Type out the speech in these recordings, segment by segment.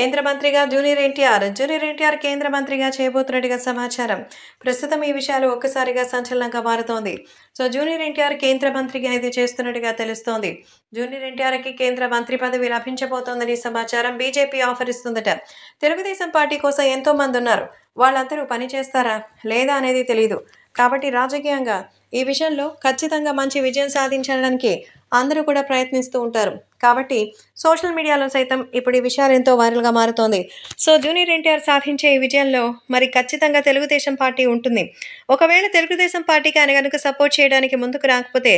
కేంద్ర మంత్రిగా junior NTR junior NTR కేంద్ర మంత్రిగా చేయబోతున్నట్టుగా సమాచారం ప్రస్తుతం ఈ విషయాలు ఒక్కసారిగా సంచలనంగా మారుతోంది సో జూనియర్ ఎన్టీఆర్ కేంద్ర మంత్రిగా ఇది చేస్తున్నట్టుగా తెలుస్తోంది జూనియర్ ఎన్టీఆర్కి కేంద్ర మంత్రి పదవి లభించబోతోందని సమాచారం బీజేపీ ఆఫర్ ఇస్తుందట తెలుగుదేశం పార్టీ కోసం ఎంతో మంది ఉన్నారు వాళ్ళందరూ పనిచేస్తారా లేదా అనేది తెలియదు కాబట్టి రాజకీయంగా ఈ విషయంలో ఖచ్చితంగా మంచి విజయం సాధించడానికి అందరూ కూడా ప్రయత్నిస్తూ ఉంటారు కాబట్టి సోషల్ మీడియాలో సైతం ఇప్పుడు ఈ విషయాలు ఎంతో వైరల్గా మారుతోంది సో జూనియర్ ఎన్టీఆర్ సాధించే ఈ విజయంలో మరి ఖచ్చితంగా తెలుగుదేశం పార్టీ ఉంటుంది ఒకవేళ తెలుగుదేశం పార్టీకి ఆయన కనుక సపోర్ట్ చేయడానికి ముందుకు రాకపోతే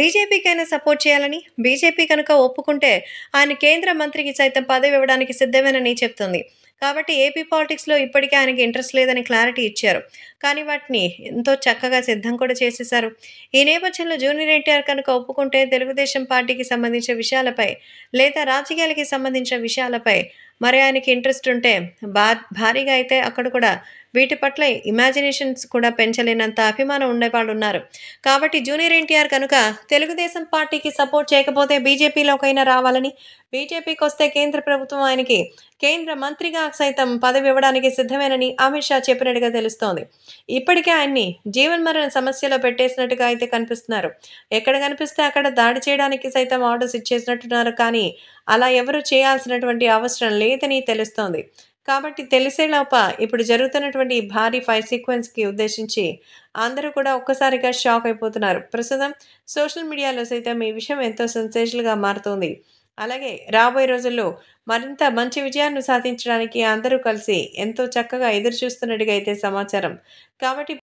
బీజేపీకైనా సపోర్ట్ చేయాలని బీజేపీ కనుక ఒప్పుకుంటే ఆయన కేంద్ర మంత్రికి సైతం పదవి ఇవ్వడానికి సిద్ధమేనని చెప్తుంది కాబట్టి ఏపీ పాలిటిక్స్లో ఇప్పటికే ఆయనకి ఇంట్రెస్ట్ లేదని క్లారిటీ ఇచ్చారు కానీ వాటిని ఎంతో చక్కగా సిద్ధం కూడా చేసేసారు చేశారు ఈ నేపథ్యంలో జూనియర్ ఎన్టీఆర్ కనుక ఒప్పుకుంటే తెలుగుదేశం పార్టీకి సంబంధించిన విషయాలపై లేదా రాజకీయాలకి సంబంధించిన విషయాలపై మరి ఆయనకి ఇంట్రెస్ట్ ఉంటే భా భారీగా అయితే అక్కడ కూడా వీటి పట్ల ఇమాజినేషన్స్ కూడా పెంచలేనంత అభిమానం ఉండేవాళ్ళు ఉన్నారు కాబట్టి జూనియర్ ఎన్టీఆర్ కనుక తెలుగుదేశం పార్టీకి సపోర్ట్ చేయకపోతే బీజేపీలోకైనా రావాలని బీజేపీకి వస్తే కేంద్ర ప్రభుత్వం ఆయనకి కేంద్ర మంత్రిగా సైతం పదవి ఇవ్వడానికి సిద్ధమేనని అమిత్ షా చెప్పినట్టుగా తెలుస్తోంది ఇప్పటికే ఆయన్ని జీవన్మరణ సమస్యలో పెట్టేసినట్టుగా అయితే కనిపిస్తున్నారు ఎక్కడ కనిపిస్తే అక్కడ దాడి చేయడానికి సైతం ఆర్డర్స్ ఇచ్చేసినట్టున్నారు కానీ అలా ఎవరు చేయాల్సినటువంటి అవసరం లేదని తెలుస్తోంది కాబట్టి తెలిసేలోప ఇప్పుడు జరుగుతున్నటువంటి భారీ ఫైర్ సీక్వెన్స్కి ఉద్దేశించి అందరూ కూడా ఒక్కసారిగా షాక్ అయిపోతున్నారు ప్రస్తుతం సోషల్ మీడియాలో సైతం ఈ విషయం ఎంతో సెన్సేషన్గా మారుతోంది అలాగే రాబోయే రోజుల్లో మరింత మంచి విజయాన్ని సాధించడానికి అందరూ కలిసి ఎంతో చక్కగా ఎదురు చూస్తున్నట్టుగా అయితే సమాచారం కాబట్టి